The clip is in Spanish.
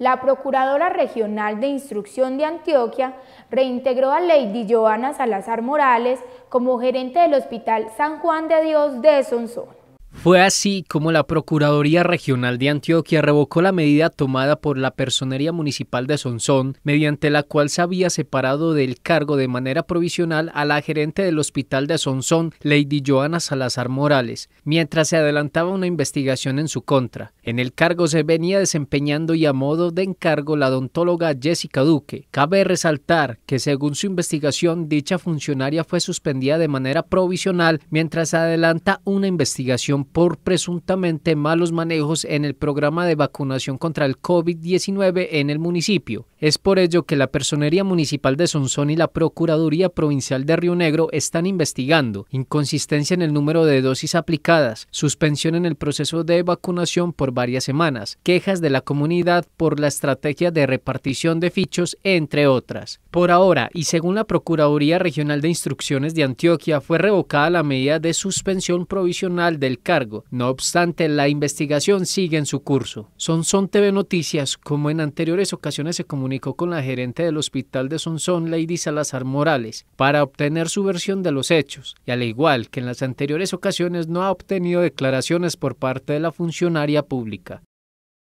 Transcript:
la Procuradora Regional de Instrucción de Antioquia reintegró a Lady Joana Salazar Morales como gerente del Hospital San Juan de Dios de Sonsón. Fue así como la Procuraduría Regional de Antioquia revocó la medida tomada por la Personería Municipal de Sonsón, mediante la cual se había separado del cargo de manera provisional a la gerente del Hospital de Sonsón, Lady Joana Salazar Morales, mientras se adelantaba una investigación en su contra. En el cargo se venía desempeñando y a modo de encargo la odontóloga Jessica Duque. Cabe resaltar que según su investigación, dicha funcionaria fue suspendida de manera provisional mientras se adelanta una investigación por presuntamente malos manejos en el programa de vacunación contra el COVID-19 en el municipio. Es por ello que la Personería Municipal de Sonsón y la Procuraduría Provincial de Río Negro están investigando inconsistencia en el número de dosis aplicadas, suspensión en el proceso de vacunación por varias semanas, quejas de la comunidad por la estrategia de repartición de fichos, entre otras. Por ahora, y según la Procuraduría Regional de Instrucciones de Antioquia, fue revocada la medida de suspensión provisional del cargo. No obstante, la investigación sigue en su curso. Son TV Noticias, como en anteriores ocasiones, se comunicó con la gerente del hospital de Sonsón, Lady Salazar Morales, para obtener su versión de los hechos, y al igual que en las anteriores ocasiones no ha obtenido declaraciones por parte de la funcionaria pública.